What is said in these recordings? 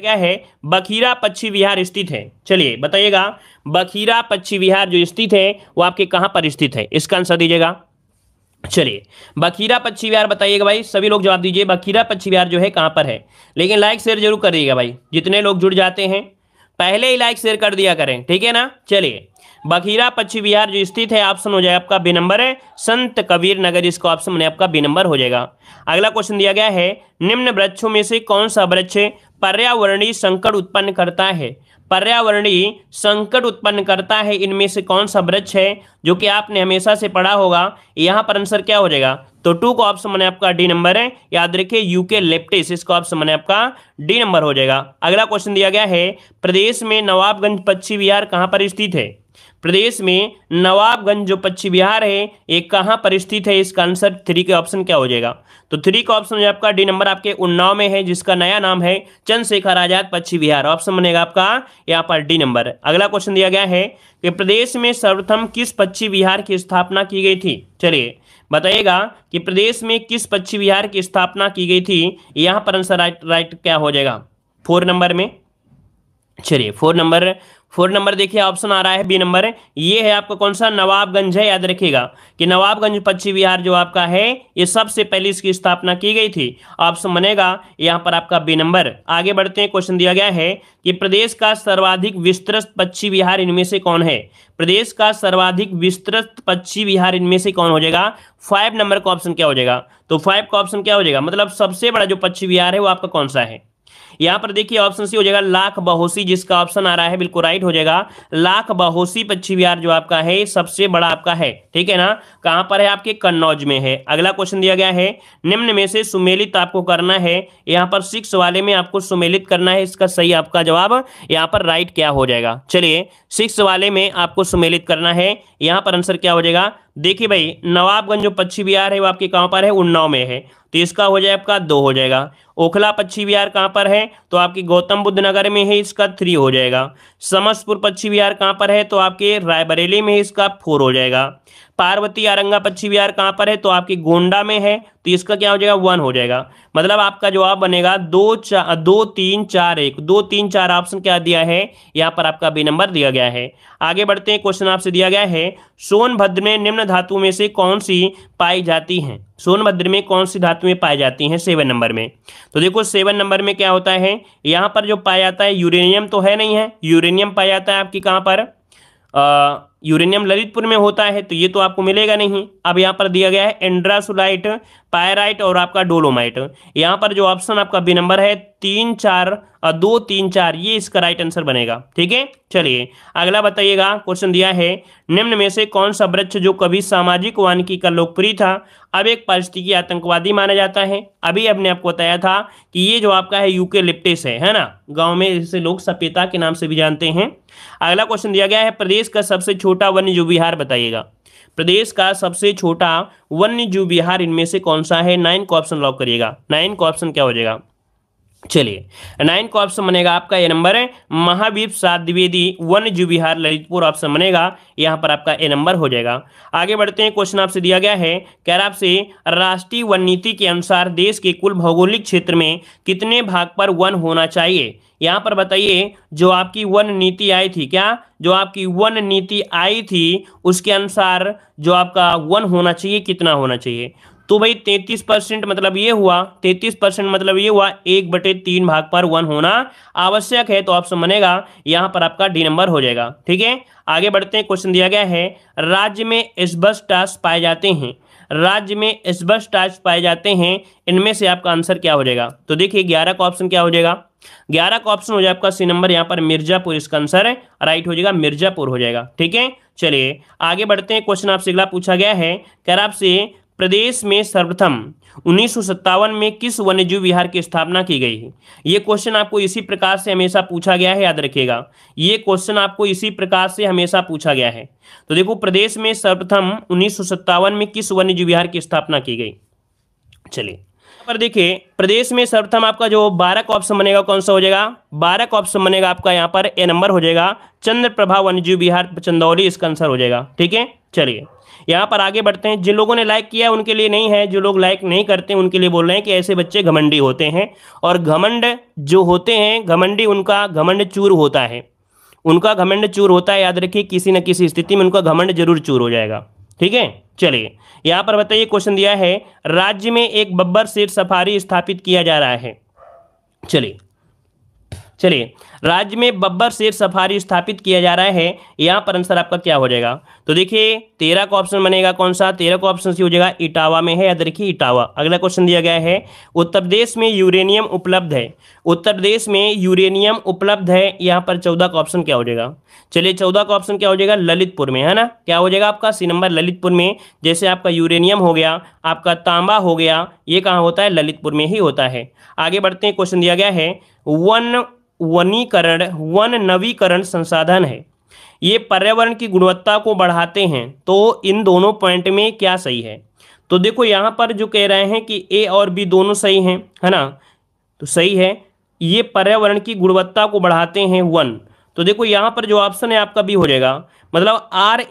जगह है बखीरा पक्षी विहार स्थित है चलिए बताइएगा बखीरा पक्षी विहार जो स्थित है वो आपके कहां पर स्थित है इसका आंसर दीजिएगा चलिए बखीरा पक्षी विहार बताइएगा भाई सभी लोग जवाब दीजिए बखीरा पक्षी विहार जो है कहां पर है लेकिन लाइक शेयर जरूर करिएगा भाई जितने लोग जुड़ जाते हैं पहले ही लाइक शेयर कर दिया करें ठीक है ना चलिए बघीरा पक्षी विहार जो स्थित है ऑप्शन हो जाएगा आपका बी नंबर है संत कबीर नगर इसका ऑप्शन बने आपका बी नंबर हो जाएगा अगला क्वेश्चन दिया गया है निम्न वृक्षों में से कौन सा वृक्ष पर्यावरणीय संकट उत्पन्न करता है पर्यावरणीय संकट उत्पन्न करता है इनमें से कौन सा वृक्ष है जो कि आपने हमेशा से पढ़ा होगा यहाँ पर आंसर क्या हो जाएगा तो टू का ऑप्शन मैंने आपका डी नंबर है याद रखिए यूके लेप्टिस इसका ऑप्शन मैंने आपका डी नंबर हो जाएगा अगला क्वेश्चन दिया गया है प्रदेश में नवाबगंज पश्चिम विहार कहाँ पर स्थित है प्रदेश में नवाबगंज जो पश्चिम बिहार है ये कहाँ पर स्थित है इसका आंसर थ्री के ऑप्शन क्या हो जाएगा तो थ्री का ऑप्शन आपका डी नंबर आपके उन्नाव में है जिसका नया नाम है चंद्रशेखर आजाद पश्चिम बिहार ऑप्शन बनेगा आपका यहाँ पर डी नंबर अगला क्वेश्चन दिया गया है कि प्रदेश में सर्वप्रथम किस पश्चिम बिहार की स्थापना की गई थी चलिए बताइएगा कि प्रदेश में किस पश्चिम बिहार की स्थापना की गई थी यहाँ पर आंसर राइट राइट क्या हो जाएगा फोर नंबर में चलिए फोर नंबर फोर नंबर देखिए ऑप्शन आ रहा है बी नंबर ये है आपका कौन सा नवाबगंज है याद रखिएगा कि नवाबगंज पश्चिम बिहार जो आपका है ये सबसे पहले इसकी स्थापना की गई थी ऑप्शन बनेगा यहाँ पर आपका बी नंबर आगे बढ़ते हैं क्वेश्चन दिया गया है कि प्रदेश का सर्वाधिक विस्तृत पश्चिम बिहार इनमें से कौन है प्रदेश का सर्वाधिक विस्तृत पश्चिम बिहार इनमें से कौन हो जाएगा फाइव नंबर का ऑप्शन क्या हो जाएगा तो फाइव का ऑप्शन क्या हो जाएगा मतलब सबसे बड़ा जो पश्चिम बिहार है वो आपका कौन सा है यहां पर देखिए ऑप्शन सी हो जाएगा लाख बहोसी जिसका ऑप्शन आ रहा है बिल्कुल राइट हो जाएगा लाख बहोसी पक्षी विहार जो आपका है सबसे बड़ा आपका है ठीक है ना कहां पर है आपके कन्नौज में है अगला क्वेश्चन दिया गया है निम्न में से सुमेलित आपको करना है यहां पर सिक्स वाले में आपको सुमेलित करना है इसका सही आपका जवाब यहां पर राइट क्या हो जाएगा चलिए सिक्स वाले में आपको सुमेलित करना है यहां पर आंसर क्या हो जाएगा देखिए भाई नवाबगंज जो पक्षी बिहार है वो आपके कहाँ पर है उन्नाव में है तो इसका हो जाए आपका दो हो जाएगा ओखला पक्षी बिहार कहाँ पर है तो आपकी गौतम बुद्ध नगर में है इसका थ्री हो जाएगा समस्तपुर पक्षी बिहार कहाँ पर है तो आपके रायबरेली में इसका फोर हो जाएगा पार्वती आरंगा पक्षी विहार कहां पर है तो आपकी गोंडा में है तो इसका क्या हो जाएगा वन हो जाएगा मतलब आपका जवाब बनेगा दो चार दो तीन चार एक दो तीन चार ऑप्शन क्या दिया है यहाँ पर आपका बी नंबर दिया गया है आगे बढ़ते हैं क्वेश्चन आपसे दिया गया है सोनभद्र में निम्न धातु में से कौन सी पाई जाती है सोनभद्र में कौन सी में पाई जाती है सेवन नंबर में तो देखो सेवन नंबर में क्या होता है यहां पर जो पाया जाता है यूरेनियम तो है नहीं है यूरेनियम पाया जाता है आपकी कहां पर अः यूरेनियम ललितपुर में होता है तो ये तो आपको मिलेगा नहीं अब यहाँ पर दिया गया है एंड्रासुलाइट पायराइट और आपका डोलोमाइट यहाँ पर जो ऑप्शन आपका बी नंबर है तीन चार और दो तीन चार ये इसका राइट आंसर बनेगा ठीक है चलिए अगला बताइएगा क्वेश्चन दिया है निम्न में से कौन सा वृक्ष जो कभी सामाजिक वानिकी का लोकप्रिय था अब एक पारिस्थितिकी आतंकवादी माना जाता है अभी आपने आपको बताया था कि ये जो आपका है यूके लिप्टिस है है ना गाँव में इसे लोग सपेता के नाम से भी जानते हैं अगला क्वेश्चन दिया गया है प्रदेश का सबसे छोटा वन्य जीव विहार बताइएगा प्रदेश का सबसे छोटा वन्य जीव विहार इनमें से कौन सा है नाइन का ऑप्शन लॉक करिएगा नाइन का ऑप्शन क्या हो जाएगा चलिए नाइन का ऑप्शन बनेगा आपका ए नंबर है महावीर सात द्विवेदी वन्य जीव विहार ललितपुर ऑप्शन बनेगा यहाँ पर आपका ए नंबर हो जाएगा आगे बढ़ते हैं क्वेश्चन आपसे दिया गया है कह रहा आपसे राष्ट्रीय वन नीति के अनुसार देश के कुल भौगोलिक क्षेत्र में कितने भाग पर वन होना चाहिए यहाँ पर बताइए जो आपकी वन नीति आई थी क्या जो आपकी वन नीति आई थी उसके अनुसार जो आपका वन होना चाहिए कितना होना चाहिए तो भाई तैतीस परसेंट मतलब ये हुआ तैतीस परसेंट मतलब ये हुआ एक बटे तीन भाग पर वन होना आवश्यक है तो ऑप्शन बनेगा यहाँ पर आपका डी नंबर हो जाएगा ठीक है आगे बढ़ते हैं क्वेश्चन दिया गया है राज्य में टास्क पाए जाते हैं राज्य में टास्क पाए जाते हैं इनमें से आपका आंसर क्या हो जाएगा तो देखिए ग्यारह का ऑप्शन क्या हो जाएगा ग्यारह का ऑप्शन हो जाए आपका सी नंबर यहाँ पर मिर्जापुर इसका आंसर है राइट हो जाएगा मिर्जापुर हो जाएगा ठीक है चलिए आगे बढ़ते हैं क्वेश्चन आपसे अगला पूछा गया है कह रहा आपसे प्रदेश में सर्वप्रथम उन्नीस में किस वन्यजीव विहार की स्थापना की गई है ये क्वेश्चन आपको इसी प्रकार से हमेशा पूछा गया है याद रखिएगा ये क्वेश्चन आपको इसी प्रकार से हमेशा पूछा गया है तो देखो प्रदेश में सर्वप्रथम उन्नीस में किस वन्यजीव विहार की स्थापना की गई चलिए पर देखिए प्रदेश में सर्वप्रथम आपका जो बारह ऑप्शन बनेगा कौन सा हो जाएगा बारह ऑप्शन बनेगा आपका यहाँ पर ए नंबर हो जाएगा चंद्र प्रभा वन्यजीव बिहार चंदौली इसका आंसर हो जाएगा ठीक है चलिए यहाँ पर आगे बढ़ते हैं जिन लोगों ने लाइक किया उनके लिए नहीं है जो लोग लाइक नहीं करते उनके लिए बोल रहे हैं कि ऐसे बच्चे घमंडी होते हैं और घमंड जो होते हैं घमंडी उनका घमंड चूर होता है उनका घमंड चूर होता है याद रखिए किसी न किसी स्थिति में उनका घमंड जरूर चूर हो जाएगा ठीक है चलिए यहां पर बताइए क्वेश्चन दिया है राज्य में एक बब्बर सीट सफारी स्थापित किया जा रहा है चलिए चलिए राज्य में बब्बर शेर सफारी स्थापित किया जा रहा है यहां पर आंसर आपका क्या हो जाएगा तो देखिए तेरह का ऑप्शन बनेगा कौन सा तेरह का ऑप्शन सी हो जाएगा इटावा में है याद रखिए इटावा अगला क्वेश्चन दिया गया है उत्तर प्रदेश में यूरेनियम उपलब्ध है उत्तर प्रदेश में यूरेनियम उपलब्ध है यहाँ पर चौदह का ऑप्शन क्या हो जाएगा चलिए चौदह का ऑप्शन क्या हो जाएगा ललितपुर में है ना क्या हो जाएगा आपका सी नंबर ललितपुर में जैसे आपका यूरेनियम हो गया आपका तांबा हो गया ये कहाँ होता है ललितपुर में ही होता है आगे बढ़ते हैं क्वेश्चन दिया गया है वन वनीकरण वन नवीकरण संसाधन है ये पर्यावरण की गुणवत्ता को बढ़ाते हैं तो इन दोनों पॉइंट में क्या सही है तो देखो यहाँ पर जो कह रहे हैं कि ए और बी दोनों सही हैं है ना तो सही है ये पर्यावरण की गुणवत्ता को बढ़ाते हैं वन तो देखो यहां पर जो ऑप्शन है आपका भी हो जाएगा मतलब आर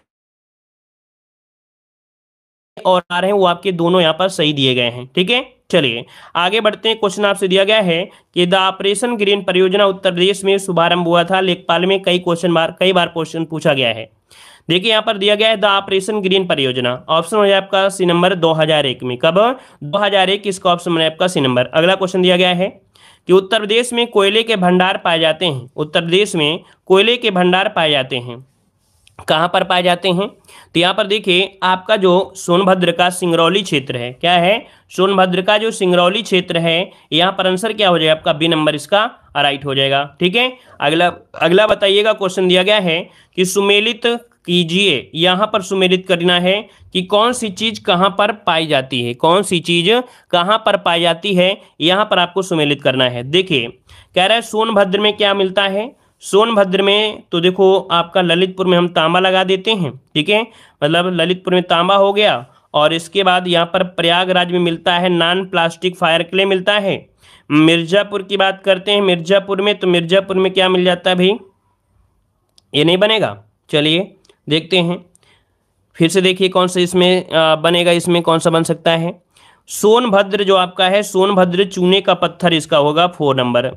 और आर हैं वो आपके दोनों यहां पर सही दिए गए हैं ठीक है चलिए आगे बढ़ते हैं क्वेश्चन आपसे दिया गया है कि द ऑपरेशन ग्रीन परियोजना उत्तर प्रदेश में शुभारंभ हुआ था लेखपाल में कई क्वेश्चन बार कई बार क्वेश्चन पूछा गया है देखिए यहाँ पर दिया गया है द ऑपरेशन ग्रीन परियोजना ऑप्शन हो जाए आपका सी नंबर 2001 में कब 2001 इसका ऑप्शन आपका सी नंबर अगला क्वेश्चन दिया गया है कि उत्तर प्रदेश में कोयले के भंडार पाए जाते हैं उत्तर प्रदेश में कोयले के भंडार पाए जाते हैं कहाँ पर पाए जाते हैं तो यहाँ पर देखिए आपका जो सोनभद्र का सिंगरौली क्षेत्र है क्या है सोनभद्र का जो सिंगरौली क्षेत्र है यहाँ पर आंसर क्या हो जाएगा आपका बी नंबर इसका राइट हो जाएगा ठीक है अगला अगला बताइएगा क्वेश्चन दिया गया है कि सुमेलित कीजिए यहाँ पर सुमेलित करना है कि कौन सी चीज कहाँ पर पाई जाती है कौन सी चीज कहाँ पर पाई जाती है यहाँ पर आपको सुमेलित करना है देखिए कह रहा है सोनभद्र में क्या मिलता है सोनभद्र में तो देखो आपका ललितपुर में हम तांबा लगा देते हैं ठीक है मतलब ललितपुर में तांबा हो गया और इसके बाद यहाँ पर प्रयागराज में मिलता है नॉन प्लास्टिक फायर के लिए मिलता है मिर्जापुर की बात करते हैं मिर्जापुर में तो मिर्जापुर में क्या मिल जाता है भाई ये नहीं बनेगा चलिए देखते हैं फिर से देखिए कौन सा इसमें बनेगा इसमें कौन सा बन सकता है सोनभद्र जो आपका है सोनभद्र चूने का पत्थर इसका होगा फोर नंबर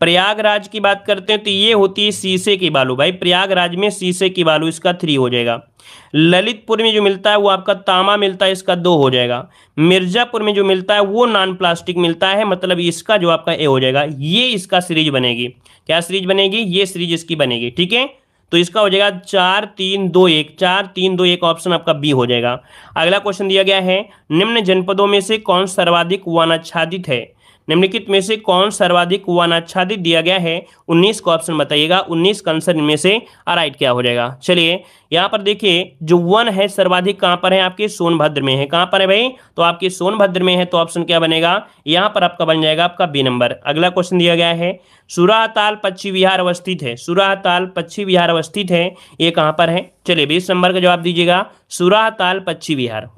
प्रयागराज की बात करते हैं तो ये होती है शीशे की बालू भाई प्रयागराज में शीशे की बालू इसका थ्री हो जाएगा ललितपुर में जो मिलता है वो आपका तामा मिलता है इसका दो हो जाएगा मिर्जापुर में जो मिलता है वो नॉन प्लास्टिक मिलता है मतलब इसका जो आपका ए हो जाएगा ये इसका सीरीज बनेगी क्या सीरीज बनेगी ये सीरीज इसकी बनेगी ठीक है तो इसका हो जाएगा चार तीन दो एक चार तीन दो एक ऑप्शन आपका बी हो जाएगा अगला क्वेश्चन दिया गया है निम्न जनपदों में से कौन सर्वाधिक वनाच्छादित है निम्नलिखित में से कौन सर्वाधिक वनाच्छादित दिया गया है 19 का ऑप्शन बताइएगा 19 का आंसर इनमें से राइट क्या हो जाएगा चलिए यहाँ पर देखिए जो वन है सर्वाधिक कहाँ पर है आपके सोनभद्र में है कहाँ पर है भाई तो आपके सोनभद्र में है तो ऑप्शन क्या बनेगा यहाँ पर आपका बन जाएगा आपका बी नंबर अगला क्वेश्चन दिया गया है सुराहताल पक्षी विहार अवस्थित है सुराहताल पक्षी विहार अवस्थित है ये कहाँ पर है चलिए बीस नंबर का जवाब दीजिएगा सुराहताल पक्षी विहार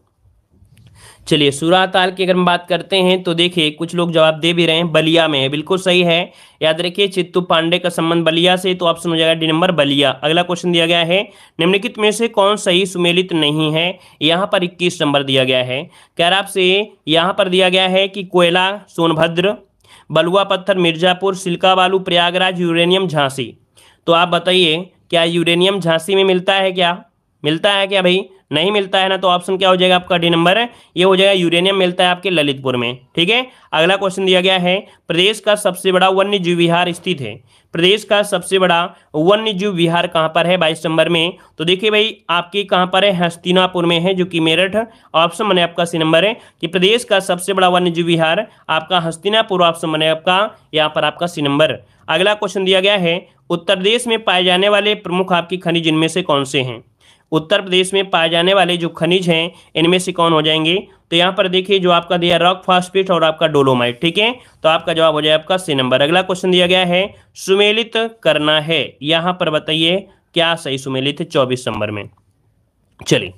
चलिए ताल की अगर हम बात करते हैं तो देखिए कुछ लोग जवाब दे भी रहे हैं बलिया में है बिल्कुल सही है याद रखिए चित्तू पांडे का संबंध बलिया से तो ऑप्शन हो जाएगा डी नंबर बलिया अगला क्वेश्चन दिया गया है निम्नलिखित में से कौन सही सुमेलित नहीं है यहाँ पर इक्कीस नंबर दिया गया है कह रहा आपसे यहाँ पर दिया गया है कि कोयला सोनभद्र बलुआ पत्थर मिर्जापुर सिल्का बालू प्रयागराज यूरेनियम झांसी तो आप बताइए क्या यूरेनियम झांसी में मिलता है क्या मिलता है क्या भाई नहीं मिलता है ना तो ऑप्शन क्या हो जाएगा आपका डी नंबर ये हो जाएगा यूरेनियम मिलता है आपके ललितपुर में ठीक है अगला क्वेश्चन दिया गया है प्रदेश का सबसे बड़ा वन्य जीव विहार स्थित है प्रदेश का सबसे बड़ा वन्य जीव विहार कहाँ पर है बाईस नंबर में तो देखिए भाई आपके कहाँ पर है हस्तिनापुर में है जो कि मेरठ ऑप्शन बने आपका सी नंबर है कि प्रदेश का सबसे बड़ा वन्य जीव विहार आपका हस्तिनापुर ऑप्शन बने आपका यहाँ पर आपका सी नंबर अगला क्वेश्चन दिया गया है उत्तर प्रदेश में पाए जाने वाले प्रमुख आपकी खनिज इनमें से कौन से हैं उत्तर प्रदेश में पाए जाने वाले जो खनिज हैं इनमें से कौन हो जाएंगे तो यहाँ पर देखिए जो आपका दिया रॉक फास्फेट और आपका डोलोमाइट ठीक है तो आपका जवाब हो जाए आपका सी नंबर अगला क्वेश्चन दिया गया है सुमेलित करना है यहाँ पर बताइए क्या सही सुमेलित चौबीस नंबर में चलिए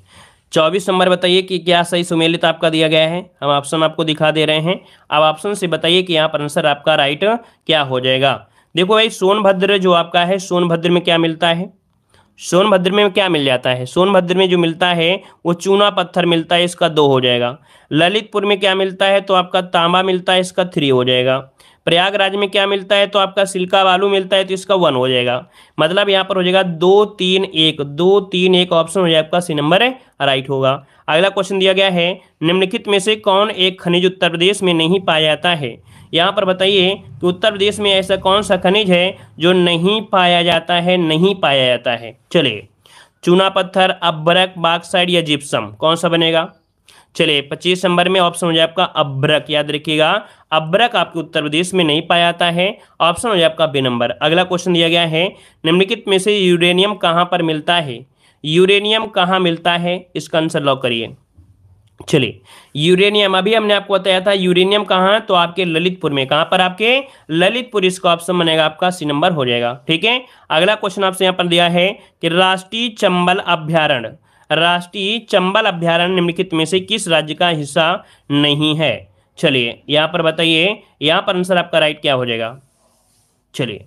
चौबीस नंबर बताइए कि क्या सही सुमेलित आपका दिया गया है हम ऑप्शन आपको दिखा दे रहे हैं अब ऑप्शन से बताइए कि यहाँ पर आंसर आपका राइट क्या हो जाएगा देखो भाई सोनभद्र जो आपका है सोनभद्र में क्या मिलता है सोनभद्र में क्या मिल जाता है सोनभद्र में जो मिलता है वो चूना पत्थर मिलता है इसका दो हो जाएगा ललितपुर में क्या मिलता है तो आपका तांबा मिलता है इसका थ्री हो जाएगा प्रयागराज में क्या मिलता है तो आपका सिल्का बालू मिलता है तो इसका वन हो जाएगा मतलब यहाँ पर हो जाएगा दो तीन एक दो तीन एक ऑप्शन हो जाएगा आपका सी नंबर है राइट होगा अगला क्वेश्चन दिया गया है निम्नलिखित में से कौन एक खनिज उत्तर प्रदेश में नहीं पाया जाता है यहाँ पर बताइए कि उत्तर प्रदेश में ऐसा कौन सा खनिज है जो नहीं पाया जाता है नहीं पाया जाता है चलिए चूना पत्थर अब्रक बाक्साइड या जिप्सम कौन सा बनेगा चलिए पच्चीस नंबर में ऑप्शन हो जाए आपका अब्रक याद रखिएगा अब्रक आपके उत्तर प्रदेश में नहीं पाया जाता है ऑप्शन हो जाए आपका बे नंबर अगला क्वेश्चन दिया गया है निम्नलिखित में से यूरेनियम कहाँ पर मिलता है यूरेनियम कहाँ मिलता है इसका आंसर लॉक करिए चलिए यूरेनियम अभी हमने आपको बताया था यूरेनियम कहाँ तो आपके ललितपुर में कहाँ पर आपके ललितपुर इसका ऑप्शन बनेगा आपका सी नंबर हो जाएगा ठीक है अगला क्वेश्चन आपसे यहाँ पर दिया है कि राष्ट्रीय चंबल अभ्यारण्य राष्ट्रीय चंबल अभ्यारण्य निम्नलिखित में से किस राज्य का हिस्सा नहीं है चलिए यहाँ पर बताइए यहाँ पर आंसर आपका राइट क्या हो जाएगा चलिए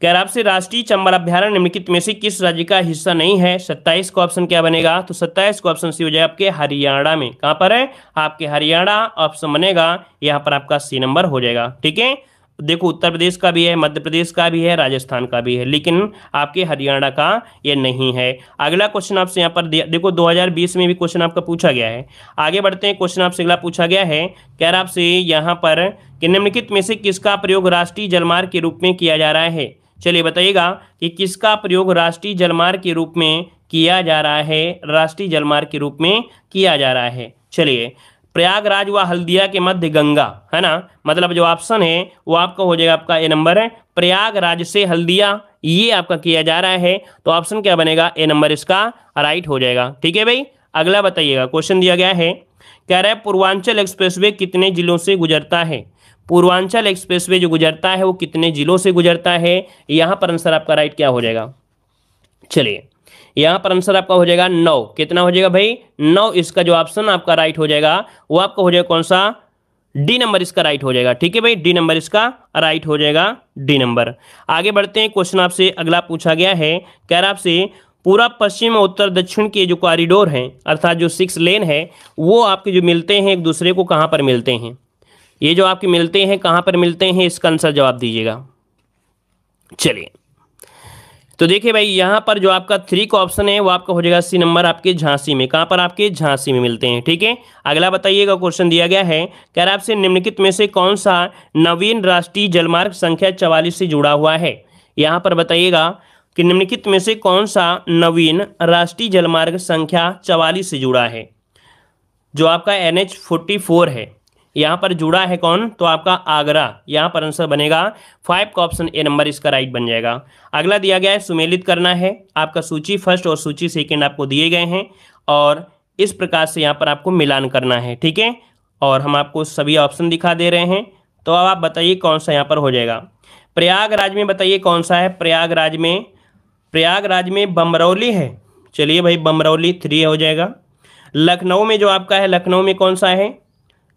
कैराब से राष्ट्रीय चंबल अभ्यारण निम्नलिखित में से किस राज्य का हिस्सा नहीं है सत्ताईस का ऑप्शन क्या बनेगा तो सत्ताईस का ऑप्शन सी हो जाएगा आपके हरियाणा में कहां पर है आपके हरियाणा ऑप्शन बनेगा यहां पर आपका सी नंबर हो जाएगा ठीक है देखो उत्तर प्रदेश का भी है मध्य प्रदेश का भी है राजस्थान का भी है लेकिन आपके हरियाणा का ये नहीं है अगला क्वेश्चन आपसे यहाँ पर देखो 2020 में भी क्वेश्चन आपका पूछा गया है आगे बढ़ते हैं क्वेश्चन आपसे अगला पूछा गया है कह रहा आपसे यहाँ पर कि निम्नलिखित में से किसका प्रयोग राष्ट्रीय जलमार्ग के रूप में किया जा रहा है चलिए बताइएगा कि किसका प्रयोग राष्ट्रीय जलमार्ग के रूप में किया जा रहा है राष्ट्रीय जलमार्ग के रूप में किया जा रहा है चलिए प्रयागराज व हल्दिया के मध्य गंगा है ना मतलब जो ऑप्शन है वो आपका हो जाएगा आपका ए नंबर है प्रयागराज से हल्दिया ये आपका किया जा रहा है तो ऑप्शन क्या बनेगा ए नंबर इसका राइट हो जाएगा ठीक है भाई अगला बताइएगा क्वेश्चन दिया गया है कह रहा है पूर्वांचल एक्सप्रेसवे कितने जिलों से गुजरता है पूर्वांचल एक्सप्रेसवे जो गुजरता है वो कितने जिलों से गुजरता है यहाँ पर आंसर आपका राइट क्या हो जाएगा चलिए यहाँ पर आंसर आपका हो जाएगा नौ कितना हो जाएगा भाई नौ इसका जो ऑप्शन आपका राइट हो जाएगा वो आपका हो जाएगा कौन सा डी नंबर इसका राइट हो जाएगा ठीक है भाई डी नंबर इसका राइट हो जाएगा डी नंबर आगे बढ़ते हैं क्वेश्चन आपसे अगला पूछा गया है कह रहा आपसे पूरा पश्चिम और उत्तर दक्षिण के जो कॉरिडोर हैं अर्थात जो सिक्स लेन है वो आपके जो मिलते हैं एक दूसरे को कहाँ पर मिलते हैं ये जो आपके मिलते हैं कहाँ पर मिलते हैं इसका आंसर जवाब दीजिएगा चलिए तो देखिए भाई यहाँ पर जो आपका थ्री का ऑप्शन है वो आपका हो जाएगा सी नंबर आपके झांसी में कहाँ पर आपके झांसी में मिलते हैं ठीक है अगला बताइएगा क्वेश्चन दिया गया है कह रहा आपसे निम्नलिखित में से कौन सा नवीन राष्ट्रीय जलमार्ग संख्या चवालीस से जुड़ा हुआ है यहाँ पर बताइएगा कि निम्नलिखित में से कौन सा नवीन राष्ट्रीय जलमार्ग संख्या चवालीस से जुड़ा है जो आपका एन है यहाँ पर जुड़ा है कौन तो आपका आगरा यहाँ पर आंसर बनेगा फाइव का ऑप्शन ए नंबर इसका राइट बन जाएगा अगला दिया गया है सुमेलित करना है आपका सूची फर्स्ट और सूची सेकेंड आपको दिए गए हैं और इस प्रकार से यहाँ पर आपको मिलान करना है ठीक है और हम आपको सभी ऑप्शन दिखा दे रहे हैं तो अब आप बताइए कौन सा यहाँ पर हो जाएगा प्रयागराज में बताइए कौन सा है प्रयागराज में प्रयागराज में बमरौली है चलिए भाई बमरौली थ्री हो जाएगा लखनऊ में जो आपका है लखनऊ में कौन सा है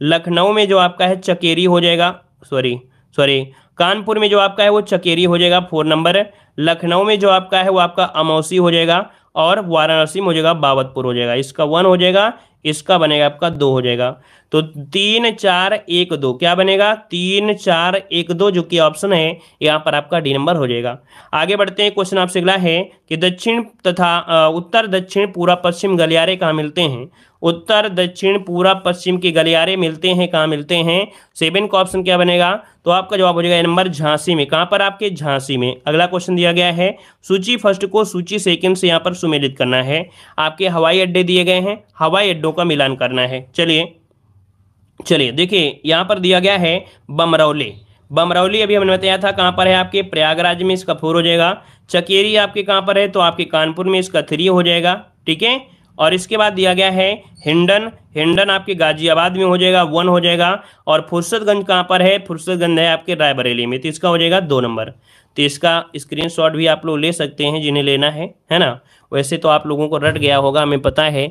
लखनऊ में जो आपका है चकेरी हो जाएगा सॉरी सॉरी कानपुर में जो आपका है वो चकेरी हो जाएगा फोर नंबर लखनऊ में जो आपका है वो आपका अमौसी हो जाएगा और वाराणसी में हो जाएगा बाबतपुर हो जाएगा इसका वन हो जाएगा इसका बनेगा आपका दो हो जाएगा तो तीन चार एक दो क्या बनेगा तीन चार एक दो जो कि ऑप्शन है यहाँ पर आपका डी नंबर हो जाएगा आगे बढ़ते हैं क्वेश्चन आपसे अगला है कि दक्षिण तथा उत्तर दक्षिण पूरा पश्चिम गलियारे कहाँ मिलते हैं उत्तर दक्षिण पूरा पश्चिम के गलियारे मिलते हैं कहाँ मिलते हैं सेवन का ऑप्शन क्या बनेगा तो आपका जवाब हो जाएगा नंबर झांसी में कहाँ पर आपके झांसी में अगला क्वेश्चन दिया गया है सूची फर्स्ट को सूची सेकंड से यहाँ पर सुमेलित करना है आपके हवाई अड्डे दिए गए हैं हवाई अड्डों का मिलान करना है चलिए चलिए देखिए यहाँ पर दिया गया है बमरौली बमरौली अभी हमने बताया था कहाँ पर है आपके प्रयागराज में इसका फोर हो जाएगा चकेरी आपके कहाँ पर है तो आपके कानपुर में इसका थ्री हो जाएगा ठीक है और इसके बाद दिया गया है हिंडन हिंडन आपके गाजियाबाद में हो जाएगा वन हो जाएगा और फुर्सतगंज कहाँ पर है फुर्सतगंज है आपके रायबरेली में तो इसका हो जाएगा दो नंबर तो इसका स्क्रीनशॉट भी आप लोग ले सकते हैं जिन्हें लेना है है ना वैसे तो आप लोगों को रट गया होगा हमें पता है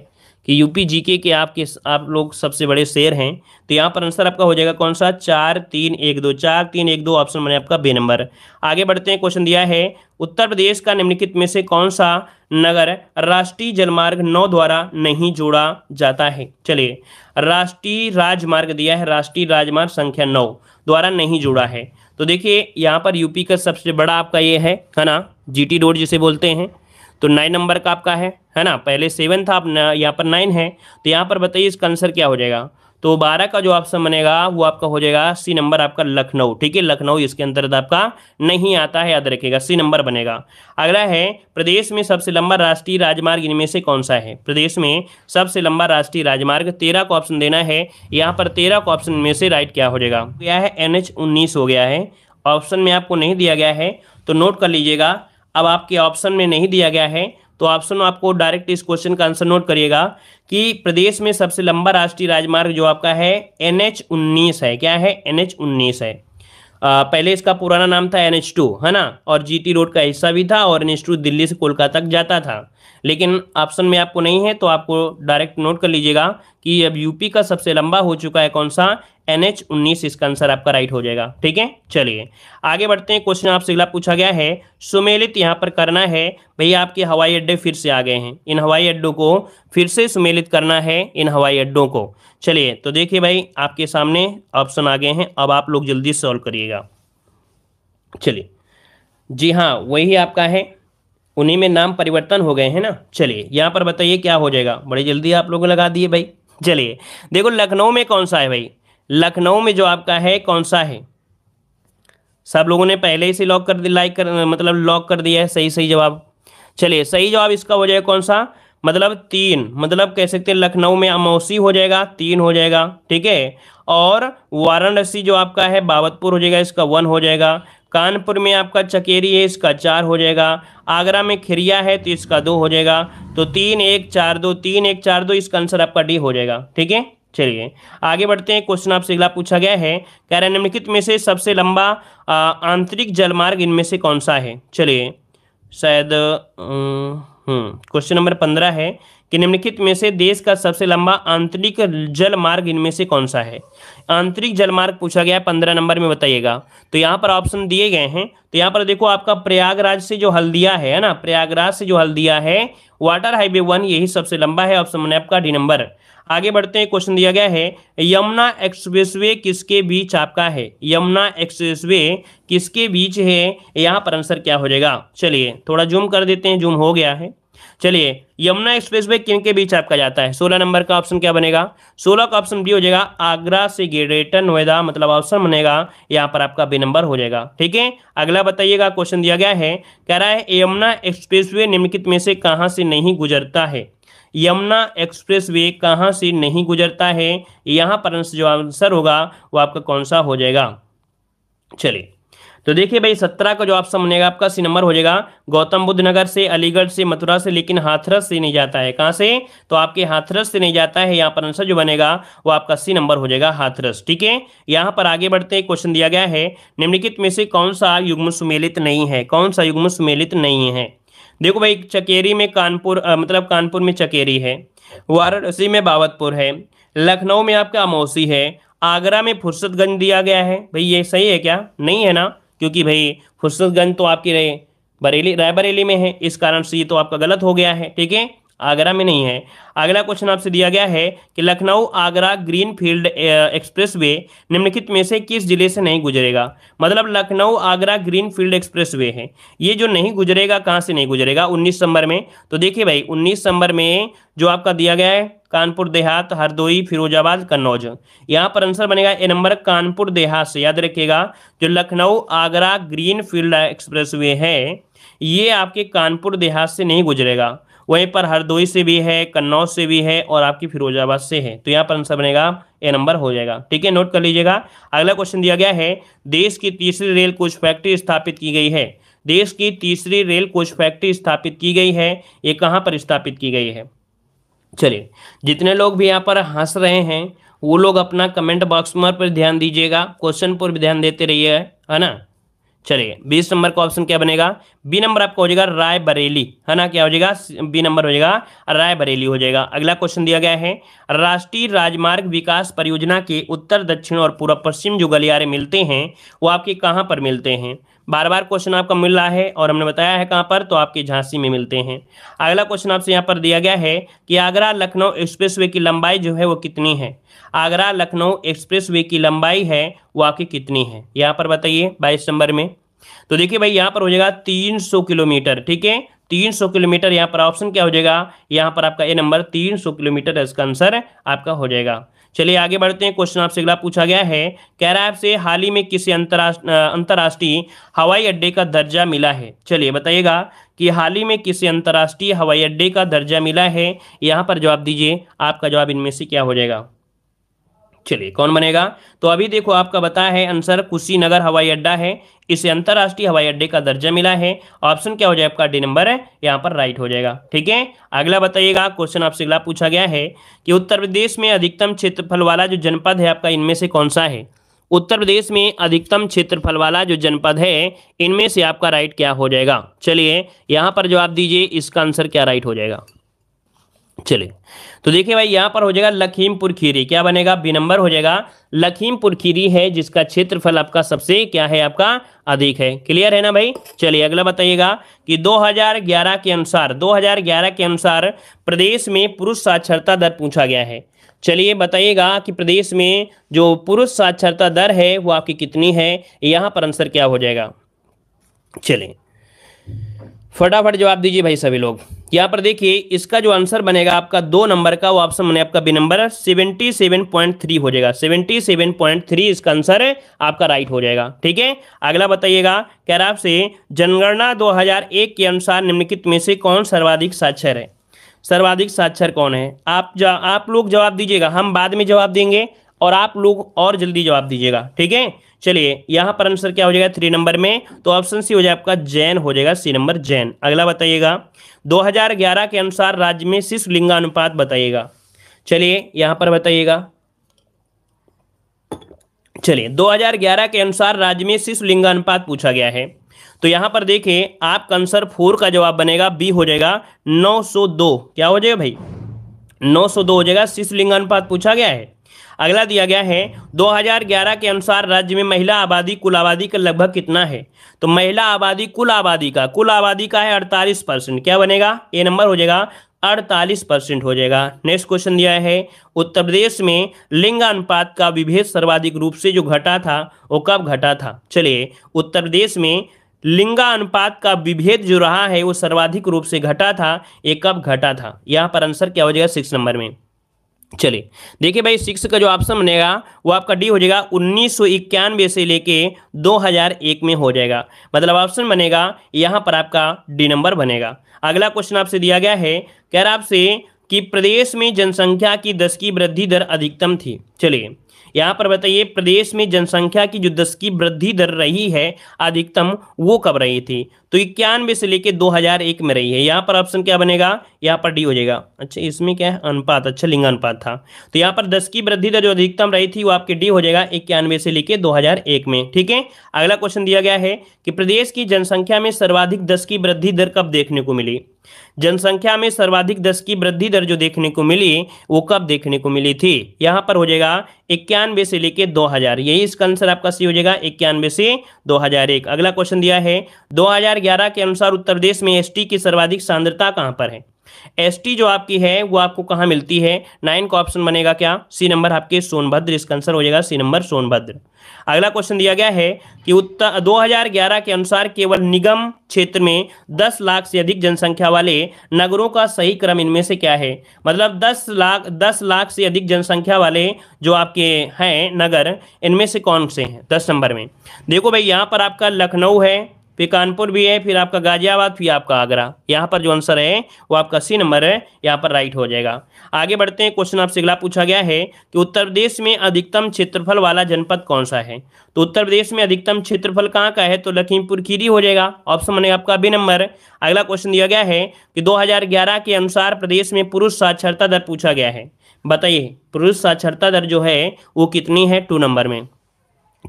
कि यूपी जीके के आपके आप लोग सबसे बड़े शेयर हैं तो यहाँ पर आंसर आपका हो जाएगा कौन सा चार तीन एक दो चार तीन एक दो ऑप्शन बने आपका बे नंबर आगे बढ़ते हैं क्वेश्चन दिया है उत्तर प्रदेश का निम्नलिखित में से कौन सा नगर राष्ट्रीय जलमार्ग नौ द्वारा नहीं जोड़ा जाता है चलिए राष्ट्रीय राजमार्ग दिया है राष्ट्रीय राजमार्ग संख्या नौ द्वारा नहीं जोड़ा है तो देखिए यहाँ पर यूपी का सबसे बड़ा आपका ये है है ना जीटी रोड जिसे बोलते हैं तो नाइन नंबर का आपका है है ना पहले सेवन था अब यहाँ पर नाइन है तो यहाँ पर बताइए इसका आंसर क्या हो जाएगा तो बारह का जो ऑप्शन बनेगा वो आपका हो जाएगा सी नंबर आपका लखनऊ ठीक है लखनऊ इसके अंतर्गत आपका नहीं आता है याद रखेगा सी नंबर बनेगा अगला है प्रदेश में सबसे लंबा राष्ट्रीय राजमार्ग इनमें से कौन सा है प्रदेश में सबसे लंबा राष्ट्रीय राजमार्ग तेरह को ऑप्शन देना है यहाँ पर तेरह को ऑप्शन में से राइट क्या हो जाएगा क्या है एन एच हो गया है ऑप्शन में आपको नहीं दिया गया है तो नोट कर लीजिएगा अब आपके ऑप्शन में नहीं दिया गया है तो ऑप्शन आपको डायरेक्ट इस क्वेश्चन का आंसर नोट करिएगा कि प्रदेश में सबसे लंबा राष्ट्रीय राजमार्ग जो आपका है एन एच उन्नीस है क्या है एन एच उन्नीस है आ, पहले इसका पुराना नाम था एन एच टू है ना और जी टी रोड का हिस्सा भी था और एन एच टू दिल्ली से कोलकाता तक जाता था लेकिन ऑप्शन में आपको नहीं है तो आपको डायरेक्ट नोट कर लीजिएगा कि अब यूपी का सबसे लंबा हो चुका है कौन सा एन एच उन्नीस इसका आंसर आपका राइट हो जाएगा ठीक है चलिए आगे बढ़ते हैं क्वेश्चन आपसे अगला पूछा गया है सुमेलित यहाँ पर करना है भैया आपके हवाई अड्डे फिर से आ गए हैं इन हवाई अड्डों को फिर से सुमेलित करना है इन हवाई अड्डों को चलिए तो देखिए भाई आपके सामने ऑप्शन आ गए हैं अब आप लोग जल्दी सॉल्व करिएगा चलिए जी हाँ वही आपका है उन्हीं में नाम परिवर्तन हो गए हैं ना चलिए यहाँ पर बताइए क्या हो जाएगा बड़ी जल्दी आप लोग लगा दिए भाई चलिए देखो लखनऊ में कौन सा है भाई लखनऊ में जो आपका है कौन सा है सब लोगों ने पहले ही से लॉक कर लाइक कर मतलब लॉक कर दिया है सही सही जवाब चलिए सही जवाब इसका हो जाएगा कौन सा मतलब तीन मतलब कह सकते हैं लखनऊ में अमौसी हो जाएगा तीन हो जाएगा ठीक है और वाराणसी जो आपका है बावतपुर हो जाएगा इसका वन हो जाएगा कानपुर में आपका चकेरी है इसका चार हो जाएगा आगरा में खिरिया है तो इसका दो हो जाएगा तो तीन एक चार दो तीन एक चार दो इसका आंसर आपका डी हो जाएगा ठीक है चलिए आगे बढ़ते हैं क्वेश्चन आपसे अगला पूछा गया है कह रहे निम्नलिखित में से सबसे लंबा आंतरिक जलमार्ग इनमें से कौन सा है चलिए शायद हम्म, क्वेश्चन नंबर पंद्रह है कि निम्नलिखित में से देश का सबसे लंबा आंतरिक जल मार्ग इनमें से कौन सा है आंतरिक जलमार्ग पूछा गया है पंद्रह नंबर में बताइएगा तो यहाँ पर ऑप्शन दिए गए हैं तो यहाँ पर देखो आपका प्रयागराज से जो हल्दिया है ना प्रयागराज से जो हल्दिया है वाटर हाईवे वन यही सबसे लंबा है ऑप्शन आपका डी नंबर आगे बढ़ते हैं क्वेश्चन दिया गया है यमुना एक्सप्रेसवे किसके बीच आपका है यमुना एक्सप्रेसवे किसके बीच है यहाँ पर आंसर क्या हो जाएगा चलिए थोड़ा जूम कर देते हैं जूम हो गया है चलिए यमुना एक्सप्रेस वे किन के बीच आपका जाता है सोलह नंबर का ऑप्शन क्या बनेगा सोलह का ऑप्शन बी हो जाएगा आगरा से ग्रेटर नोएडा मतलब ऑप्शन बनेगा यहाँ पर आपका बी नंबर हो जाएगा ठीक है अगला बताइएगा क्वेश्चन दिया गया है कह रहा है यमुना एक्सप्रेस वे निम्नलिखित में से कहाँ से नहीं गुजरता है यमुना एक्सप्रेस वे कहाँ से नहीं गुजरता है यहाँ पर जो आंसर होगा वो आपका कौन सा हो जाएगा चलिए तो देखिए भाई सत्रह का जो ऑप्शन बनेगा आपका सी नंबर हो जाएगा गौतम बुद्ध नगर से अलीगढ़ से मथुरा से लेकिन हाथरस से नहीं जाता है कहाँ से तो आपके हाथरस से नहीं जाता है यहाँ पर आंसर जो बनेगा वो आपका सी नंबर हो जाएगा हाथरस ठीक है यहाँ पर आगे बढ़ते हैं क्वेश्चन दिया गया है निम्नलिखित में से कौन सा युग्म सुमेलित नहीं है कौन सा युग्म सुमेलित नहीं है देखो भाई चकेरी में कानपुर मतलब कानपुर में चकेरी है वाराणसी में बावतपुर है लखनऊ में आपका अमौसी है आगरा में फुर्सतगंज दिया गया है भाई ये सही है क्या नहीं है ना क्योंकि भाई फुर्सतगंज तो आपकी रहे बरेली रायबरेली में है इस कारण से ये तो आपका गलत हो गया है ठीक है आगरा में नहीं है अगला क्वेश्चन आपसे दिया गया है कि Lucknow Agra green field express निम्नलिखित में से किस जिले से नहीं गुजरेगा मतलब Lucknow Agra green field express है ये जो नहीं गुजरेगा कहाँ से नहीं गुजरेगा उन्नीस नंबर में तो देखिए भाई उन्नीस नंबर में जो आपका दिया गया है कानपुर देहात हरदोई फिरोजाबाद कन्नौज यहाँ पर आंसर बनेगा ए नंबर कानपुर देहात से याद रखिएगा जो Lucknow Agra green field express है ये आपके कानपुर देहात से नहीं गुजरेगा वहीं पर हरदोई से भी है कन्नौज से भी है और आपकी फिरोजाबाद से है तो यहाँ पर आंसर बनेगा ए नंबर हो जाएगा ठीक है नोट कर लीजिएगा अगला क्वेश्चन दिया गया है देश की तीसरी रेल कोच फैक्ट्री स्थापित की गई है देश की तीसरी रेल कोच फैक्ट्री स्थापित की गई है ये कहाँ पर स्थापित की गई है चलिए जितने लोग भी यहाँ पर हंस रहे हैं वो लोग अपना कमेंट बॉक्स में पर ध्यान दीजिएगा क्वेश्चन पर भी ध्यान देते रहिए है ना चलिए बीस नंबर का ऑप्शन क्या बनेगा बी नंबर आपका हो जाएगा राय बरेली है ना क्या हो जाएगा बी नंबर हो जाएगा राय बरेली हो जाएगा अगला क्वेश्चन दिया गया है राष्ट्रीय राजमार्ग विकास परियोजना के उत्तर दक्षिण और पूर्व पश्चिम जो गलियारे मिलते हैं वो आपके कहाँ पर मिलते हैं बार बार क्वेश्चन आपका मिल रहा है और हमने बताया है कहाँ पर तो आपके झांसी में मिलते हैं अगला क्वेश्चन आपसे यहाँ पर दिया गया है कि आगरा लखनऊ एक्सप्रेसवे की लंबाई जो है वो कितनी है आगरा लखनऊ एक्सप्रेसवे की लंबाई है वो आपकी कितनी है यहाँ पर बताइए बाईस नंबर में तो देखिए भाई यहाँ पर हो जाएगा तीन सौ किलोमीटर ठीक है तीन सौ किलोमीटर यहाँ पर ऑप्शन क्या हो जाएगा यहाँ पर आपका ए नंबर तीन सौ किलोमीटर इसका आंसर आपका हो जाएगा चलिए आगे बढ़ते हैं क्वेश्चन आपसे अगला पूछा गया है कह रहा है आपसे हाल ही में किसी अंतर्राष्ट्र अंतर्राष्ट्रीय हवाई अड्डे का दर्जा मिला है चलिए बताइएगा कि हाल ही में किसी अंतर्राष्ट्रीय हवाई अड्डे का दर्जा मिला है यहाँ पर जवाब दीजिए आपका जवाब इनमें से क्या हो जाएगा चलिए कौन बनेगा तो अभी देखो आपका बताया है आंसर कुशीनगर हवाई अड्डा है इसे अंतर्राष्ट्रीय हवाई अड्डे का दर्जा मिला है ऑप्शन क्या हो जाए आपका डी नंबर है यहाँ पर राइट हो जाएगा ठीक है अगला बताइएगा क्वेश्चन आपसे अगला पूछा गया है कि उत्तर प्रदेश में अधिकतम क्षेत्रफल वाला जो जनपद है आपका इनमें से कौन सा है उत्तर प्रदेश में अधिकतम क्षेत्रफल वाला जो जनपद है इनमें से आपका राइट क्या हो जाएगा चलिए यहाँ पर जवाब दीजिए इसका आंसर क्या राइट हो जाएगा चलिए तो देखिए भाई यहाँ पर हो जाएगा लखीमपुर खीरी क्या बनेगा बी नंबर हो जाएगा लखीमपुर खीरी है जिसका क्षेत्रफल आपका सबसे क्या है आपका अधिक है क्लियर है ना भाई चलिए अगला बताइएगा कि 2011 के अनुसार 2011 के अनुसार प्रदेश में पुरुष साक्षरता दर पूछा गया है चलिए बताइएगा कि प्रदेश में जो पुरुष साक्षरता दर है वो आपकी कितनी है यहाँ पर आंसर क्या हो जाएगा चलिए फटाफट जवाब दीजिए भाई सभी लोग यहाँ पर देखिए इसका जो आंसर बनेगा आपका दो नंबर का वो ऑप्शन बने आपका B number seventy seven point three हो जाएगा सेवेंटी सेवन पॉइंट थ्री इसका आंसर है आपका राइट हो जाएगा ठीक है अगला बताइएगा कह रहा आपसे जनगणना 2001 के अनुसार निम्नलिखित में से कौन सर्वाधिक साक्षर है सर्वाधिक साक्षर कौन है आप जा, आप लोग जवाब दीजिएगा हम बाद में जवाब देंगे और आप लोग और जल्दी जवाब दीजिएगा ठीक है चलिए यहां पर आंसर क्या हो जाएगा थ्री नंबर में तो ऑप्शन सी हो जाएगा आपका जैन हो जाएगा सी नंबर जैन अगला बताइएगा 2011 के अनुसार राज्य में शिशु लिंगानुपात बताइएगा चलिए यहां पर बताइएगा चलिए 2011 के अनुसार राज्य में शिशु लिंगानुपात पूछा गया है तो यहां पर देखिए आपका आंसर फोर का जवाब बनेगा बी हो जाएगा 902 क्या हो जाएगा भाई 902 हो जाएगा शिशु लिंगानुपात पूछा गया है अगला दिया गया है 2011 के अनुसार राज्य में महिला आबादी कुल आबादी का लगभग कितना है तो महिला आबादी कुल आबादी का कुल आबादी का है अड़तालीस परसेंट क्या बनेगा ए नंबर हो जाएगा अड़तालीस परसेंट हो जाएगा नेक्स्ट क्वेश्चन दिया है उत्तर प्रदेश में लिंग अनुपात का विभेद सर्वाधिक रूप से जो घटा था वो कब घटा था चलिए उत्तर प्रदेश में लिंगानुपात का विभेद जो रहा है वो सर्वाधिक रूप से घटा था ये कब घटा था यहाँ पर आंसर क्या हो जाएगा सिक्स नंबर में चलिए देखिए भाई सिक्स का जो ऑप्शन बनेगा वो आपका डी हो जाएगा उन्नीस से लेके 2001 में हो जाएगा मतलब ऑप्शन बनेगा यहाँ पर आपका डी नंबर बनेगा अगला क्वेश्चन आपसे दिया गया है कह रहा आपसे कि प्रदेश में जनसंख्या की दस की वृद्धि दर अधिकतम थी चलिए यहाँ पर बताइए प्रदेश में जनसंख्या की जो दस की वृद्धि दर रही है अधिकतम वो कब रही थी तो इक्यानवे से लेके 2001 में रही है यहाँ पर ऑप्शन क्या बनेगा यहाँ पर डी हो जाएगा अच्छा इसमें क्या है अनुपात अच्छा लिंग अनुपात था तो यहाँ पर दस की वृद्धि दर जो अधिकतम रही थी वो आपके डी हो जाएगा इक्यानवे से लेके दो में ठीक है अगला क्वेश्चन दिया गया है कि प्रदेश की जनसंख्या में सर्वाधिक दस की वृद्धि दर कब देखने को मिली जनसंख्या में सर्वाधिक दस की वृद्धि दर जो देखने को मिली वो कब देखने को मिली थी यहां पर हो जाएगा इक्यानवे से लेके 2000 यही इसका आंसर आपका सी हो जाएगा इक्यानवे से 2001 अगला क्वेश्चन दिया है 2011 के अनुसार उत्तर प्रदेश में एसटी की सर्वाधिक सांद्रता कहां पर है एसटी जो आपकी है वो आपको कहाँ मिलती है नाइन का ऑप्शन बनेगा क्या सी नंबर आपके सोनभद्र इसका आंसर हो जाएगा सी नंबर सोनभद्र अगला क्वेश्चन दिया गया है कि उत्तर 2011 के अनुसार केवल निगम क्षेत्र में 10 लाख से अधिक जनसंख्या वाले नगरों का सही क्रम इनमें से क्या है मतलब 10 लाख 10 लाख से अधिक जनसंख्या वाले जो आपके हैं नगर इनमें से कौन से हैं दस नंबर में देखो भाई यहाँ पर आपका लखनऊ है फिर कानपुर भी है फिर आपका गाजियाबाद फिर आपका आगरा यहाँ पर जो आंसर है वो आपका सी नंबर है यहाँ पर राइट हो जाएगा आगे बढ़ते हैं क्वेश्चन आपसे अगला पूछा गया है कि उत्तर प्रदेश में अधिकतम क्षेत्रफल वाला जनपद कौन सा है तो उत्तर प्रदेश में अधिकतम क्षेत्रफल कहाँ का है तो लखीमपुर खीरी हो जाएगा ऑप्शन बनेगा आपका बी नंबर अगला क्वेश्चन दिया गया है कि दो के अनुसार प्रदेश में पुरुष साक्षरता दर पूछा गया है बताइए पुरुष साक्षरता दर जो है वो कितनी है टू नंबर में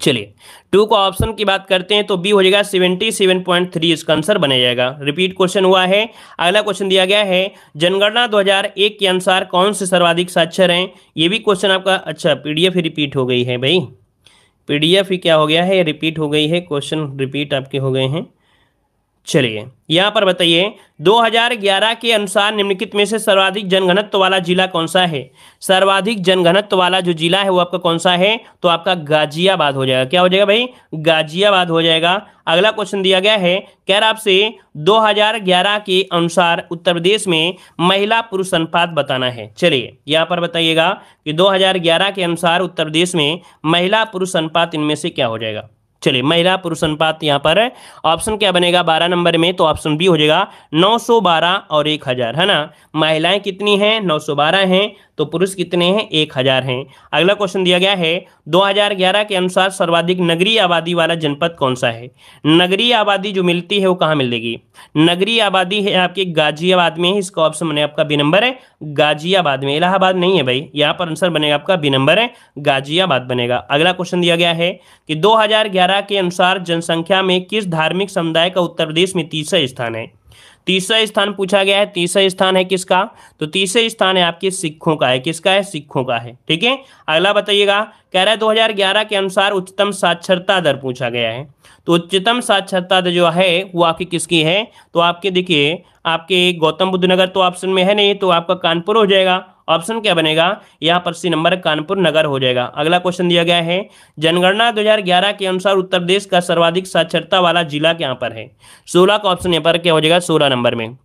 चलिए टू को ऑप्शन की बात करते हैं तो बी हो जाएगा सेवेंटी सेवन पॉइंट थ्री इसका आंसर बने जाएगा रिपीट क्वेश्चन हुआ है अगला क्वेश्चन दिया गया है जनगणना 2001 के अनुसार कौन से सर्वाधिक साक्षर हैं ये भी क्वेश्चन आपका अच्छा पीडीएफ ही रिपीट हो गई है भाई पीडीएफ ही क्या हो गया है रिपीट हो गई है क्वेश्चन रिपीट आपके हो गए हैं चलिए यहाँ पर बताइए 2011 के अनुसार निम्नलिखित में से सर्वाधिक जनघनत्व वाला जिला कौन सा है सर्वाधिक जनघनत्व वाला जो जिला है वो आपका कौन सा है तो आपका गाजियाबाद हो जाएगा क्या हो जाएगा भाई गाजियाबाद हो जाएगा अगला क्वेश्चन दिया गया है कह रहा आपसे 2011 के अनुसार उत्तर प्रदेश में महिला पुरुष अनुपात बताना है चलिए यहाँ पर बताइएगा कि दो के अनुसार उत्तर प्रदेश में महिला पुरुष अनुपात इनमें से क्या हो जाएगा चलिए महिला पुरुष अनुपात यहाँ पर ऑप्शन क्या बनेगा बारह नंबर में तो ऑप्शन बी हो जाएगा नौ सौ बारह और एक हजार है ना महिलाएं कितनी हैं नौ सौ बारह हैं तो पुरुष कितने हैं एक हजार हैं अगला क्वेश्चन दिया गया है 2011 के अनुसार सर्वाधिक नगरीय आबादी वाला जनपद कौन सा है नगरीय आबादी जो मिलती है वो कहाँ मिलेगी नगरीय आबादी है आपके गाजियाबाद में इसका ऑप्शन बने आपका बी नंबर है गाजियाबाद में इलाहाबाद नहीं है भाई यहाँ पर आंसर बनेगा आपका बी नंबर है गाजियाबाद बनेगा अगला क्वेश्चन दिया गया है कि दो के अनुसार जनसंख्या में किस धार्मिक समुदाय का उत्तर प्रदेश में तीसरा स्थान है तीसरा स्थान पूछा गया है तीसरा स्थान है किसका तो तीसरे स्थान है आपके सिखों का है किसका है सिखों का है ठीक है अगला बताइएगा कह रहा है 2011 के अनुसार उच्चतम साक्षरता दर पूछा गया है तो उच्चतम साक्षरता दर जो है वो आपकी किसकी है तो आपके देखिए आपके गौतम बुद्ध नगर तो ऑप्शन में है नहीं तो आपका कानपुर हो जाएगा ऑप्शन क्या बनेगा यहाँ पर सी नंबर कानपुर नगर हो जाएगा अगला क्वेश्चन दिया गया है जनगणना 2011 के अनुसार उत्तर प्रदेश का सर्वाधिक साक्षरता वाला जिला क्या पर है सोलह का ऑप्शन यहाँ पर क्या हो जाएगा सोलह नंबर में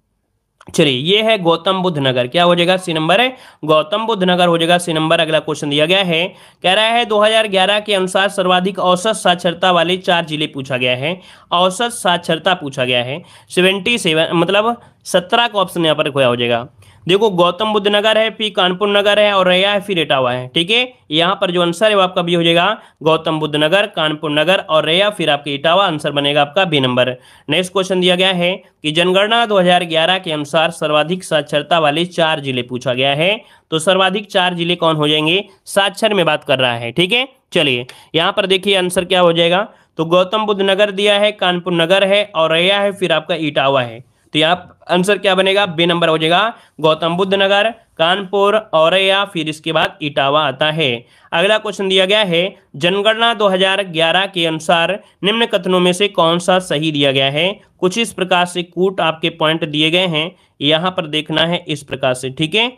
चलिए ये है गौतम बुद्ध नगर क्या हो जाएगा सी नंबर है गौतम बुद्ध नगर हो जाएगा सी नंबर अगला क्वेश्चन दिया गया है कह रहा है 2011 के अनुसार सर्वाधिक औसत साक्षरता वाले चार जिले पूछा गया है औसत साक्षरता पूछा गया है सेवेंटी सेवन मतलब सत्रह का ऑप्शन यहाँ पर खोया हो जाएगा देखो गौतम बुद्ध नगर है फिर कानपुर नगर है और रया है फिर इटावा है ठीक है यहाँ पर जो आंसर है वो आपका भी हो जाएगा गौतम बुद्ध नगर कानपुर नगर और रया फिर आपके इटावा आंसर बनेगा आपका बी नंबर नेक्स्ट क्वेश्चन दिया गया है कि जनगणना 2011 के अनुसार सर्वाधिक साक्षरता वाले चार जिले पूछा गया है तो सर्वाधिक चार जिले कौन हो जाएंगे साक्षर में बात कर रहा है ठीक है चलिए यहाँ पर देखिए आंसर क्या हो जाएगा तो गौतम बुद्ध नगर दिया है कानपुर नगर है और रया है फिर आपका इटावा है तो यहाँ आंसर क्या बनेगा बे नंबर हो जाएगा गौतम बुद्ध नगर कानपुर औरैया फिर इसके बाद इटावा आता है अगला क्वेश्चन दिया गया है जनगणना 2011 के अनुसार निम्न कथनों में से कौन सा सही दिया गया है कुछ इस प्रकार से कूट आपके पॉइंट दिए गए हैं यहाँ पर देखना है इस प्रकार से ठीक है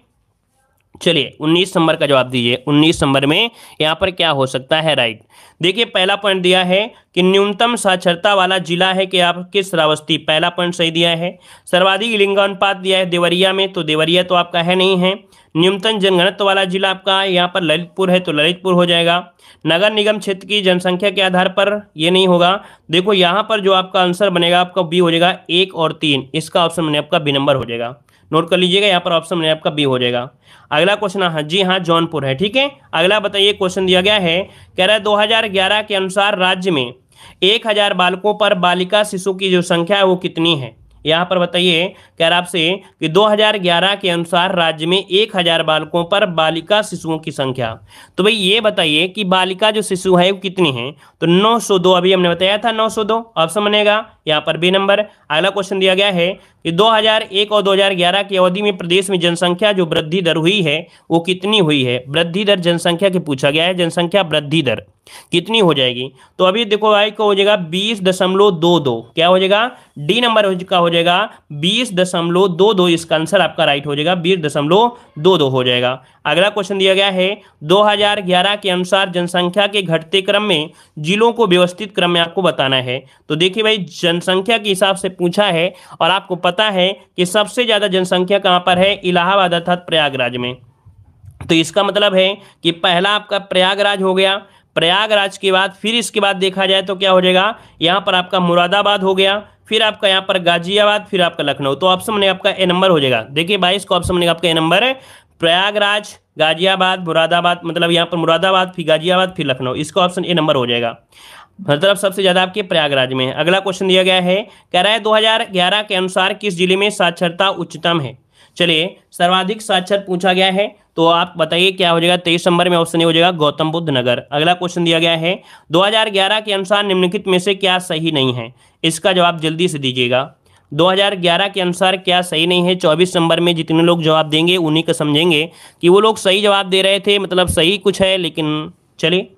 चलिए 19 नंबर का जवाब दीजिए 19 नंबर में यहाँ पर क्या हो सकता है राइट देखिए पहला पॉइंट दिया है कि न्यूनतम साक्षरता वाला जिला है कि आप किस श्रावस्ती पहला पॉइंट सही दिया है सर्वाधिक लिंगानुपात दिया है देवरिया में तो देवरिया तो आपका है नहीं है न्यूनतम जनगणत्व वाला जिला आपका यहाँ पर ललितपुर है तो ललितपुर हो जाएगा नगर निगम क्षेत्र की जनसंख्या के आधार पर ये नहीं होगा देखो यहाँ पर जो आपका आंसर बनेगा आपका बी हो जाएगा एक और तीन इसका ऑप्शन मैंने आपका बी नंबर हो जाएगा नोट कर लीजिएगा यहाँ पर ऑप्शन मैंने आपका बी हो जाएगा अगला क्वेश्चन हाँ जी हाँ जौनपुर है ठीक है अगला बताइए क्वेश्चन दिया गया है कह रहा है दो के अनुसार राज्य में एक हजार बालकों पर बालिका शिशु की जो संख्या है वो कितनी है यहाँ पर बताइए कह रहा आपसे कि 2011 के अनुसार राज्य में एक हजार बालकों पर बालिका शिशुओं की संख्या तो भाई ये बताइए कि बालिका जो शिशु है वो कितनी है तो 902 अभी हमने बताया था 902 ऑप्शन बनेगा यहाँ पर बी नंबर अगला क्वेश्चन दिया गया है 2001 और 2011 की अवधि में प्रदेश में जनसंख्या जो वृद्धि दर हुई है वो कितनी हुई है वृद्धि दर जनसंख्या के पूछा गया है जनसंख्या वृद्धि दर कितनी हो जाएगी तो अभी देखो भाई को हो जाएगा बीस दशमलव दो दो क्या हो जाएगा डी नंबर का हो जाएगा बीस दशमलव दो दो इसका आंसर आपका राइट हो जाएगा बीस दशमलव दो दो हो जाएगा अगला क्वेश्चन दिया गया है 2011 के अनुसार जनसंख्या के घटते क्रम में जिलों को व्यवस्थित क्रम में आपको बताना है तो देखिए भाई जनसंख्या के हिसाब से पूछा है और आपको पता है कि सबसे ज़्यादा जनसंख्या कहां पर है इलाहाबाद अर्थात प्रयागराज में तो इसका मतलब है कि पहला आपका प्रयागराज हो गया प्रयागराज के बाद फिर इसके बाद देखा जाए तो क्या हो जाएगा यहाँ पर आपका मुरादाबाद हो गया फिर आपका यहाँ पर गाजियाबाद फिर आपका लखनऊ तो ऑप्शन बनेगा आपका ए नंबर हो जाएगा देखिए बाईस का ऑप्शन बनेगा आपका ए नंबर है प्रयागराज गाजियाबाद मुरादाबाद मतलब यहाँ पर मुरादाबाद फिर गाजियाबाद फिर लखनऊ इसका ऑप्शन ए नंबर हो जाएगा मतलब सबसे ज़्यादा आपके प्रयागराज में है अगला क्वेश्चन दिया गया है कह रहा है 2011 के अनुसार किस जिले में साक्षरता उच्चतम है चलिए सर्वाधिक साक्षर पूछा गया है तो आप बताइए क्या हो जाएगा तेईस नंबर में ऑप्शन ये हो जाएगा गौतम बुद्ध नगर अगला क्वेश्चन दिया गया है 2011 के अनुसार निम्नलिखित में से क्या सही नहीं है इसका जवाब जल्दी से दीजिएगा 2011 के अनुसार क्या सही नहीं है 24 नंबर में जितने लोग जवाब देंगे उन्हीं का समझेंगे कि वो लोग सही जवाब दे रहे थे मतलब सही कुछ है लेकिन चलिए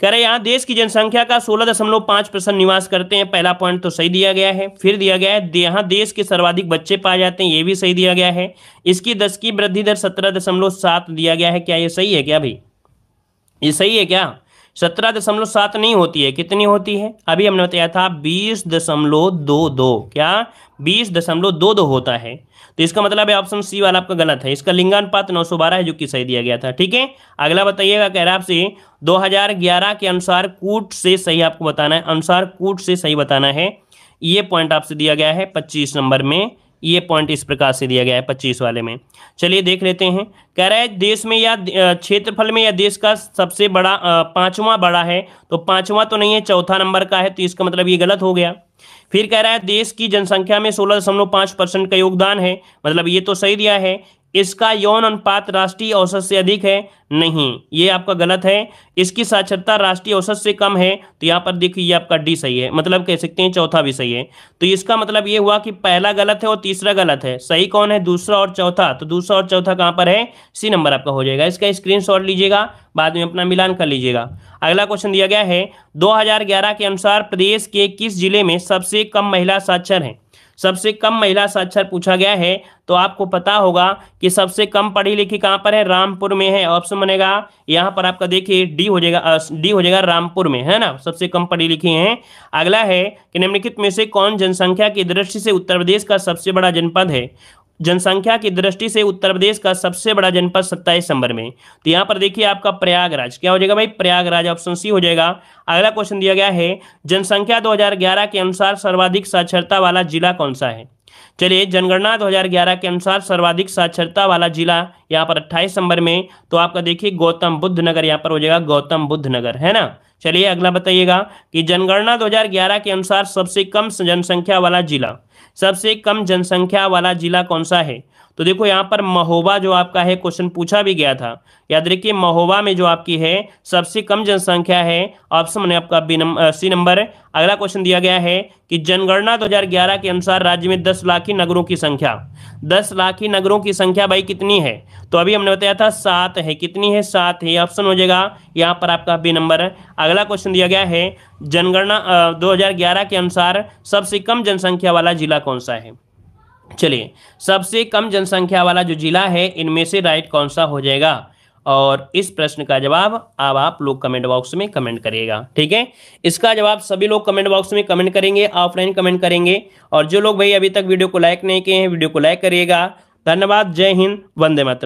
कह रहे यहाँ देश की जनसंख्या का सोलह दशमलव पांच परसेंट निवास करते हैं पहला पॉइंट तो सही दिया गया है फिर दिया गया है यहाँ देश के सर्वाधिक बच्चे पाए जाते हैं ये भी सही दिया गया है इसकी दस की वृद्धि दर सत्रह दशमलव सात दिया गया है क्या ये सही है क्या भाई ये सही है क्या सत्रह दशमलव सात नहीं होती है कितनी होती है अभी हमने बताया था बीस दशमलव दो दो क्या बीस दशमलव दो दो होता है तो इसका मतलब है ऑप्शन सी वाला आपका गलत है इसका लिंगानुपात नौ सौ बारह है जो कि सही दिया गया था ठीक है अगला बताइएगा कह रहा आपसे दो हजार ग्यारह के अनुसार कूट से सही आपको बताना है अनुसार कूट से सही बताना है ये पॉइंट आपसे दिया गया है पच्चीस नंबर में ये पॉइंट इस प्रकार से दिया गया है पच्चीस वाले में चलिए देख लेते हैं कह रहा है देश में या क्षेत्रफल में या देश का सबसे बड़ा पांचवा बड़ा है तो पांचवा तो नहीं है चौथा नंबर का है तो इसका मतलब ये गलत हो गया फिर कह रहा है देश की जनसंख्या में सोलह दशमलव पांच परसेंट का योगदान है मतलब ये तो सही दिया है इसका यौन अनुपात राष्ट्रीय औसत से अधिक है नहीं ये आपका गलत है इसकी साक्षरता राष्ट्रीय औसत से कम है तो यहाँ पर देखिए आपका डी सही है मतलब कह सकते हैं चौथा भी सही है तो इसका मतलब ये हुआ कि पहला गलत है और तीसरा गलत है सही कौन है दूसरा और चौथा तो दूसरा और चौथा कहाँ पर है सी नंबर आपका हो जाएगा इसका स्क्रीन लीजिएगा बाद में अपना मिलान कर लीजिएगा अगला क्वेश्चन दिया गया है दो के अनुसार प्रदेश के किस जिले में सबसे कम महिला साक्षर है सबसे कम महिला साक्षर अच्छा पूछा गया है तो आपको पता होगा कि सबसे कम पढ़ी लिखी कहां पर है रामपुर में है ऑप्शन बनेगा यहां पर आपका देखिए डी हो जाएगा डी हो जाएगा रामपुर में है ना सबसे कम पढ़ी लिखी हैं अगला है कि निम्नलिखित में से कौन जनसंख्या की दृष्टि से उत्तर प्रदेश का सबसे बड़ा जनपद है जनसंख्या की दृष्टि से उत्तर प्रदेश का सबसे बड़ा जनपद सत्ताईस नंबर में तो यहां पर देखिए आपका प्रयागराज क्या हो जाएगा भाई प्रयागराज ऑप्शन सी हो जाएगा अगला क्वेश्चन दिया गया है जनसंख्या 2011 के अनुसार सर्वाधिक साक्षरता वाला जिला कौन सा है चलिए जनगणना 2011 के अनुसार सर्वाधिक साक्षरता वाला जिला यहाँ पर अट्ठाईस नंबर में तो आपका देखिए गौतम बुद्ध नगर यहाँ पर हो जाएगा गौतम बुद्ध नगर है ना चलिए अगला बताइएगा कि जनगणना 2011 के अनुसार सबसे कम जनसंख्या वाला जिला सबसे कम जनसंख्या वाला जिला कौन सा है तो देखो यहाँ पर महोबा जो आपका है क्वेश्चन पूछा भी गया था याद रखिए महोबा में जो आपकी है सबसे कम जनसंख्या है ऑप्शन मैंने आपका बी नंबर सी नंबर अगला क्वेश्चन दिया गया है कि जनगणना 2011 के अनुसार राज्य में 10 लाखी नगरों की संख्या 10 लाखी नगरों की संख्या भाई कितनी है तो अभी हमने बताया था सात है कितनी है सात है ऑप्शन हो जाएगा यहाँ पर आपका बी नंबर अगला क्वेश्चन दिया गया है जनगणना दो के अनुसार सबसे कम जनसंख्या वाला जिला कौन सा है चलिए सबसे कम जनसंख्या वाला जो जिला है इनमें से राइट कौन सा हो जाएगा और इस प्रश्न का जवाब अब आप लोग कमेंट बॉक्स में कमेंट करिएगा ठीक है इसका जवाब सभी लोग कमेंट बॉक्स में कमेंट करेंगे ऑफलाइन कमेंट करेंगे और जो लोग भाई अभी तक वीडियो को लाइक नहीं किए हैं वीडियो को लाइक करिएगा धन्यवाद जय हिंद वंदे मातरम